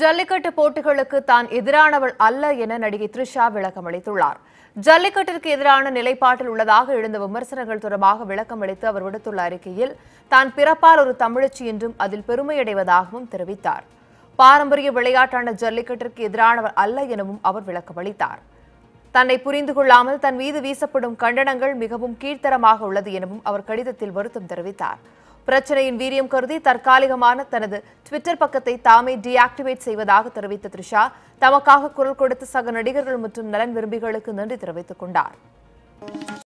ஜல்லிக்கட்டு போட்டிகளுக்கு தான் எதிரானவள் அல்ல என நடிகை த்ரிஷா விளக்கம் அளித்துள்ளார் ஜல்லிக்கட்டிற்கு எதிரான நிலைப்பாட்டில் உள்ளதாக எழுந்த விமர்சனங்கள் தொடர்பாக விளக்கம் அளித்து அவர் விடுத்துள்ள அறிக்கையில் தான் பிறப்பால் ஒரு தமிழச்சி என்றும் அதில் பெருமையடைவதாகவும் தெரிவித்தார் பாரம்பரிய விளையாட்டான ஜல்லிக்கட்டிற்கு எதிரானவர் அல்ல எனவும் அவர் விளக்கம் அளித்தார் தன்னை புரிந்து கொள்ளாமல் தன் மீது வீசப்படும் கண்டனங்கள் மிகவும் கீழ்த்தரமாக உள்ளது எனவும் அவர் கடிதத்தில் வருத்தம் தெரிவித்தார் பிரச்சனையின் வீரியம் கருதி தற்காலிகமான தனது ட்விட்டர் பக்கத்தை தாமே டீஆக்டிவேட் செய்வதாக தெரிவித்த த்ரிஷா தமக்காக குரல் கொடுத்த சக நடிகர்கள் மற்றும் நலன் விரும்பிகளுக்கு நன்றி தெரிவித்துக் கொண்டார்